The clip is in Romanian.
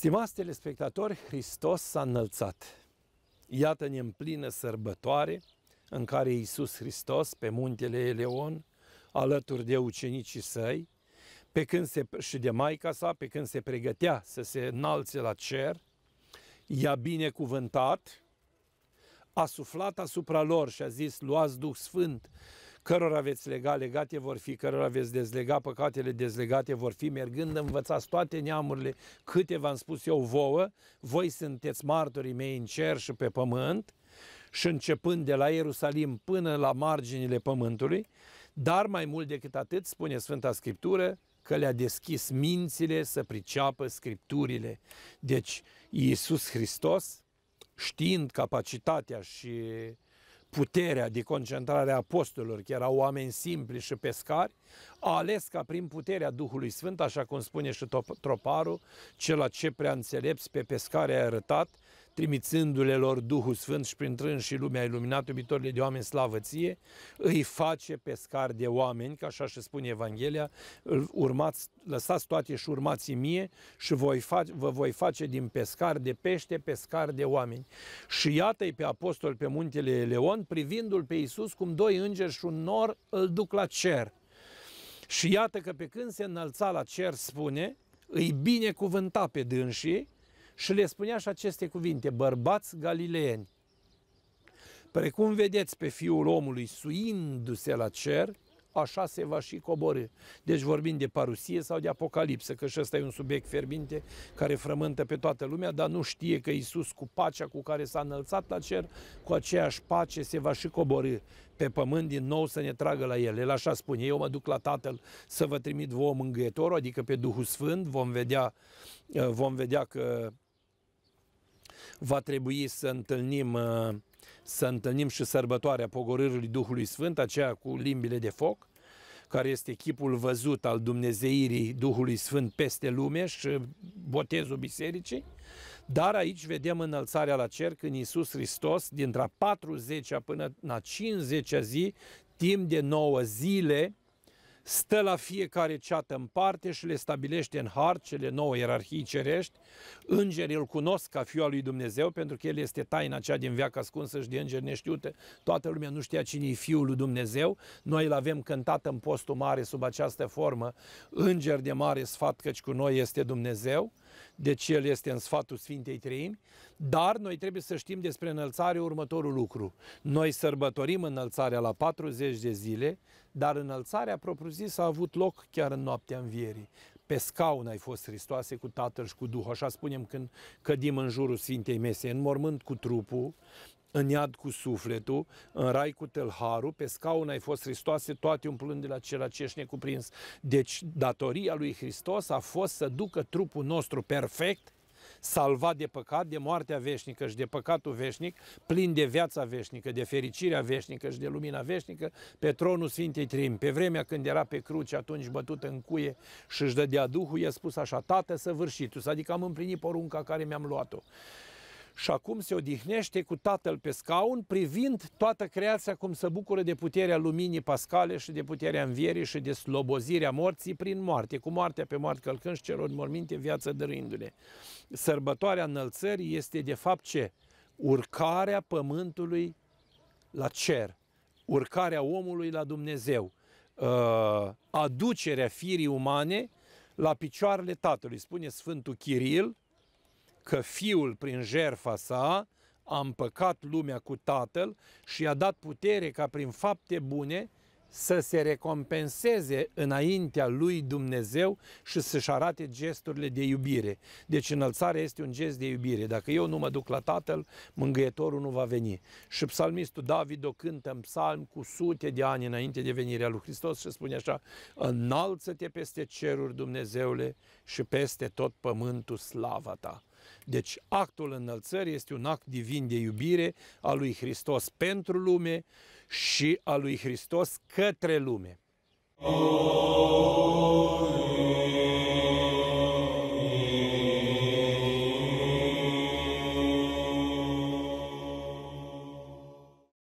Stimați telespectatori, Hristos s-a înălțat. Iată-ne în plină sărbătoare în care Iisus Hristos pe muntele Eleon, alături de ucenicii săi, pe când se, și de Maica sa, pe când se pregătea să se înalțe la cer, i-a binecuvântat, a suflat asupra lor și a zis, luați Duh Sfânt cărora veți lega, legate vor fi, cărora veți dezlega, păcatele dezlegate vor fi, mergând învățați toate neamurile, câte v-am spus eu vouă, voi sunteți martorii mei în cer și pe pământ, și începând de la Ierusalim până la marginile pământului, dar mai mult decât atât, spune Sfânta Scriptură, că le-a deschis mințile să priceapă scripturile. Deci Iisus Hristos, știind capacitatea și puterea de concentrare a apostolilor, care erau oameni simpli și pescari, a ales ca prin puterea Duhului Sfânt, așa cum spune și Troparul, cel ce prea înțelepți pe pescare a arătat, trimițându-le lor Duhul Sfânt și prin trâns și lumea iluminată, iubitorile de oameni slavăție, îi face pescar de oameni, ca așa și spune Evanghelia, urmați, lăsați toate și urmați mie și voi face, vă voi face din pescar de pește, pescar de oameni. Și iată-i pe apostol pe muntele Leon, privindu-l pe Iisus cum doi îngeri și un nor îl duc la cer. Și iată că pe când se înălța la cer, spune, îi binecuvânta pe dânsii și le spunea și aceste cuvinte, bărbați galileeni, precum vedeți pe fiul omului suindu-se la cer, așa se va și coborâ. Deci vorbim de parusie sau de apocalipsă, că și ăsta e un subiect fierbinte care frământă pe toată lumea, dar nu știe că Isus cu pacea cu care s-a înălțat la cer, cu aceeași pace se va și coborâ pe pământ din nou să ne tragă la el. El așa spune, eu mă duc la Tatăl să vă trimit vouă mângâietorul, adică pe Duhul Sfânt, vom vedea, uh, vom vedea că va trebui să întâlnim, uh, să întâlnim și sărbătoarea pogorârului Duhului Sfânt, aceea cu limbile de foc, care este chipul văzut al dumnezeirii Duhului Sfânt peste lume și botezul bisericii, dar aici vedem înălțarea la cer când Iisus Hristos, dintre a 40-a până la 50-a zi, timp de 9 zile, stă la fiecare ceată în parte și le stabilește în har cele nouă ierarhii cerești. Îngerii îl cunosc ca fiul lui Dumnezeu, pentru că el este taina cea din viața ascunsă și de îngeri neștiute. Toată lumea nu știa cine e fiul lui Dumnezeu. Noi îl avem cântat în postul mare sub această formă. Înger de mare sfat căci cu noi este Dumnezeu deci el este în sfatul Sfintei Treimi, dar noi trebuie să știm despre înălțare următorul lucru. Noi sărbătorim înălțarea la 40 de zile, dar înălțarea propriu zis a avut loc chiar în noaptea învierii. Pe scaun ai fost Hristoase cu Tatăl și cu Duhul, așa spunem când cădim în jurul Sfintei Mese, în mormânt cu trupul, în iad cu sufletul, în rai cu tălharul, pe scaun ai fost Hristoase, toate umplând de la cel ce ești necuprins. Deci datoria lui Hristos a fost să ducă trupul nostru perfect, salvat de păcat, de moartea veșnică și de păcatul veșnic, plin de viața veșnică, de fericirea veșnică și de lumina veșnică, pe tronul Sfintei Trim. Pe vremea când era pe cruce, atunci bătut în cuie și își dădea Duhul, i-a spus așa, Tată, săvârșitus, adică am împlinit porunca care mi-am luat-o și acum se odihnește cu tatăl pe scaun, privind toată creația cum se bucură de puterea luminii pascale și de puterea învierii și de slobozirea morții prin moarte, cu moartea pe moarte călcând și celor morminte viață dărându le Sărbătoarea înălțării este de fapt ce? Urcarea pământului la cer, urcarea omului la Dumnezeu, uh, aducerea firii umane la picioarele Tatălui, spune Sfântul Chiril, că fiul prin jerfa sa a împăcat lumea cu tatăl și i-a dat putere ca prin fapte bune să se recompenseze înaintea lui Dumnezeu și să-și arate gesturile de iubire. Deci înălțarea este un gest de iubire. Dacă eu nu mă duc la Tatăl, mângâietorul nu va veni. Și psalmistul David o cântă în psalm cu sute de ani înainte de venirea lui Hristos și spune așa, Înalță-te peste ceruri Dumnezeule și peste tot pământul slava ta. Deci actul înălțării este un act divin de iubire a lui Hristos pentru lume și a lui Hristos către lume. Amin.